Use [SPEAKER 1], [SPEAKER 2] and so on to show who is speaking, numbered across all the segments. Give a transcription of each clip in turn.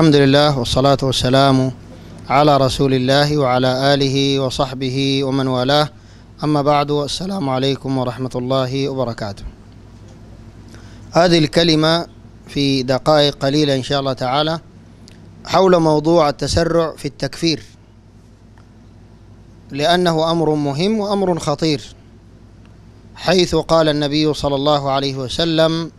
[SPEAKER 1] الحمد لله والصلاة والسلام على رسول الله وعلى آله وصحبه ومن والاه أما بعد السلام عليكم ورحمة الله وبركاته هذه الكلمة في دقائق قليلة إن شاء الله تعالى حول موضوع التسرع في التكفير لأنه أمر مهم وأمر خطير حيث قال النبي صلى الله عليه وسلم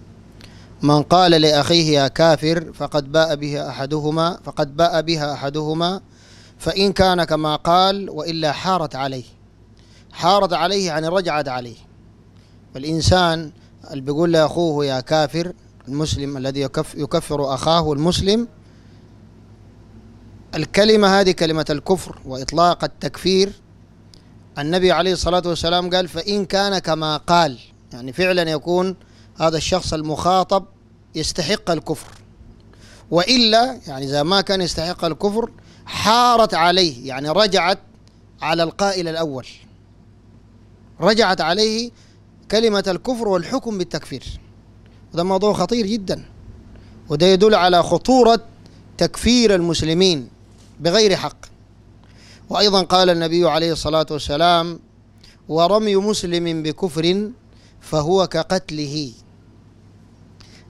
[SPEAKER 1] من قال لأخيه يا كافر فقد باء بها أحدهما فقد باء بها أحدهما فإن كان كما قال وإلا حارت عليه حارت عليه يعني رجعت عليه والإنسان اللي بيقول لأخوه يا كافر المسلم الذي يكفر أخاه المسلم الكلمة هذه كلمة الكفر وإطلاق التكفير النبي عليه الصلاة والسلام قال فإن كان كما قال يعني فعلا يكون هذا الشخص المخاطب يستحق الكفر وإلا يعني إذا ما كان يستحق الكفر حارت عليه يعني رجعت على القائل الأول رجعت عليه كلمة الكفر والحكم بالتكفير وده موضوع خطير جدا وده يدل على خطورة تكفير المسلمين بغير حق وأيضا قال النبي عليه الصلاة والسلام ورمي مسلم بكفر فهو كقتله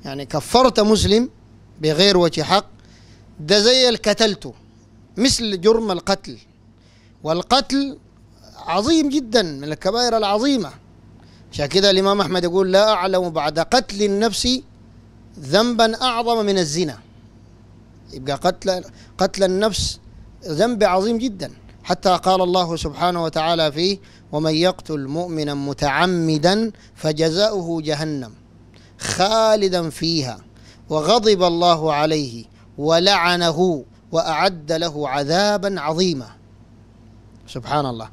[SPEAKER 1] يعني كفرت مسلم بغير وجه حق ده زي الكتلته مثل جرم القتل والقتل عظيم جدا من الكبائر العظيمة عشان كده الإمام أحمد يقول لا أعلم بعد قتل النفس ذنبا أعظم من الزنا يبقى قتل قتل النفس ذنب عظيم جدا حتى قال الله سبحانه وتعالى فيه ومن يقتل مؤمنا متعمدا فجزاؤه جهنم خالدا فيها وغضب الله عليه ولعنه وأعد له عذابا عظيما سبحان الله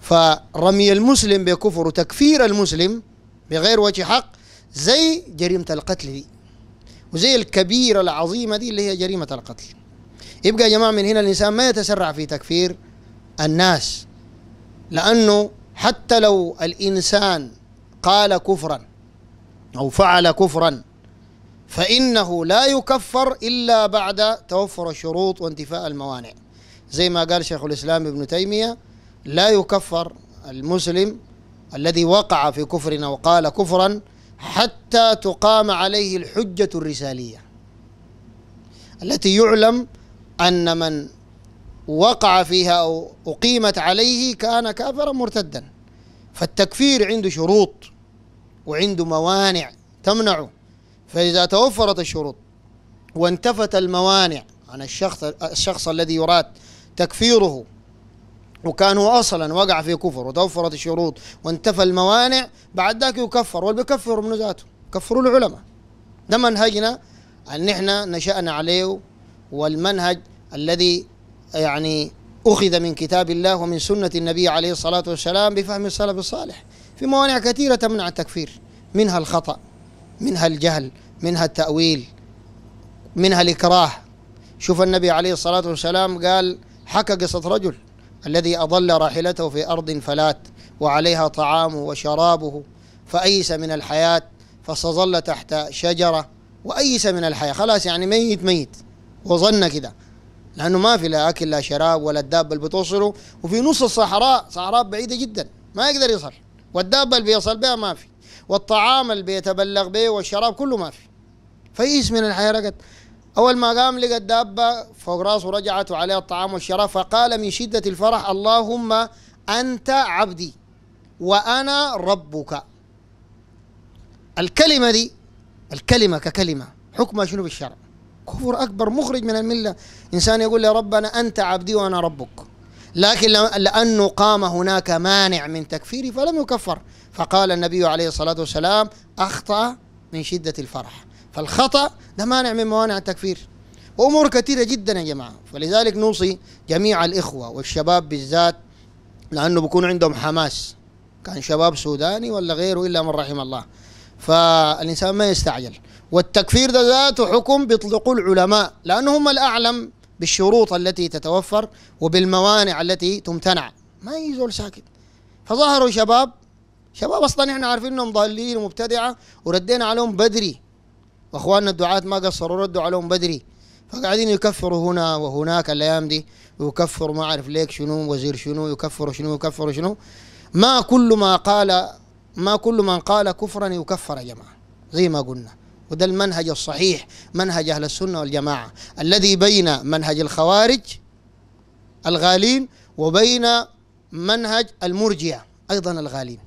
[SPEAKER 1] فرمي المسلم بكفر وتكفير المسلم بغير وجه حق زي جريمة القتل دي وزي الكبيرة العظيمة دي اللي هي جريمة القتل يبقى يا جماعة من هنا الإنسان ما يتسرع في تكفير الناس لأنه حتى لو الإنسان قال كفرا أو فعل كفرا فإنه لا يكفر إلا بعد توفر الشروط وانتفاء الموانع زي ما قال شيخ الإسلام ابن تيمية لا يكفر المسلم الذي وقع في كفر وقال كفرا حتى تقام عليه الحجة الرسالية التي يعلم أن من وقع فيها أو أقيمت عليه كان كافرا مرتدا فالتكفير عنده شروط وعنده موانع تمنعه فإذا توفرت الشروط وانتفت الموانع عن الشخص الشخص الذي يراد تكفيره وكان هو اصلا وقع في كفر وتوفرت الشروط وانتفى الموانع بعد ذاك يكفر واللي من ذاته كفروا العلماء ده منهجنا ان احنا نشانا عليه والمنهج الذي يعني اخذ من كتاب الله ومن سنه النبي عليه الصلاه والسلام بفهم السلف الصالح في موانع كثيرة تمنع التكفير منها الخطأ منها الجهل منها التأويل منها الإكراه شوف النبي عليه الصلاة والسلام قال حكى قصة رجل الذي أضل راحلته في أرض فلات وعليها طعامه وشرابه فأيس من الحياة فستظل تحت شجرة وأيس من الحياة خلاص يعني ميت ميت وظن كده لأنه ما في لا أكل لا شراب ولا الدابة اللي بتوصله وفي نص الصحراء صحراء بعيدة جدا ما يقدر يصل والدابة اللي بيصل بها ما في والطعام اللي بيتبلغ به والشراب كله ما في فيس من الحياة قد أول ما قام لقى الدابة فوق راسه رجعت وعليها الطعام والشراب فقال من شدة الفرح اللهم أنت عبدي وأنا ربك الكلمة دي الكلمة ككلمة حكمها شنو بالشرع كفر أكبر مخرج من الملة إنسان يقول يا ربنا أنت عبدي وأنا ربك لكن لأنه قام هناك مانع من تكفيره فلم يكفر فقال النبي عليه الصلاة والسلام أخطأ من شدة الفرح فالخطأ ده مانع من موانع التكفير وأمور كثيرة جدا يا جماعة فلذلك نوصي جميع الإخوة والشباب بالذات لأنه بيكون عندهم حماس كان شباب سوداني ولا غيره إلا من رحم الله فالإنسان ما يستعجل والتكفير ده ذاته حكم بيطلقوه العلماء لأنهم الأعلم بالشروط التي تتوفر وبالموانع التي تمتنع ما يزول ساكت فظهروا شباب شباب اصلا احنا عارفين انهم ضالين ومبتدعه وردينا عليهم بدري واخواننا الدعاة ما قصروا ردوا عليهم بدري فقاعدين يكفروا هنا وهناك الايام دي ويكفروا ما اعرف ليك شنو وزير شنو يكفروا شنو يكفروا شنو ما كل ما قال ما كل من قال كفرا يكفر يا جماعه زي ما قلنا وده المنهج الصحيح منهج أهل السنة والجماعة الذي بين منهج الخوارج الغالين وبين منهج المرجئة أيضا الغالين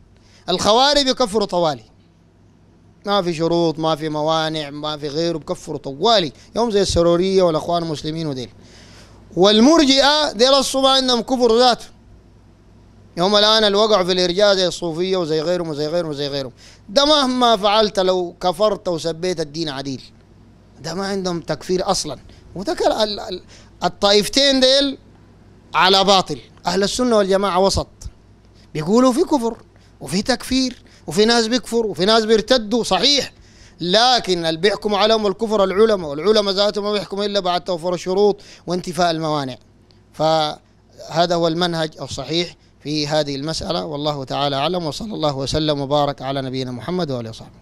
[SPEAKER 1] الخوارج يكفروا طوالي ما في شروط ما في موانع ما في غيره بكفروا طوالي يوم زي السرورية والأخوان المسلمين وديل والمرجئة ديل الصبح عندهم كفر ذاته هم الآن اللي وقعوا في الإرجاء زي الصوفية وزي غيرهم وزي غيرهم وزي غيرهم ده مهما فعلت لو كفرت وسبيت الدين عديل ده ما عندهم تكفير أصلا وذكر الطائفتين ديل على باطل أهل السنة والجماعة وسط بيقولوا في كفر وفي تكفير وفي ناس بيكفر وفي ناس بيرتدوا صحيح لكن اللي بيحكموا عليهم الكفر العلماء والعلماء ذاتهم ما بيحكموا إلا بعد توفر الشروط وانتفاء الموانع فهذا هو المنهج الصحيح في هذه المسألة والله تعالى أعلم وصلى الله وسلم وبارك على نبينا محمد وآله وصحبه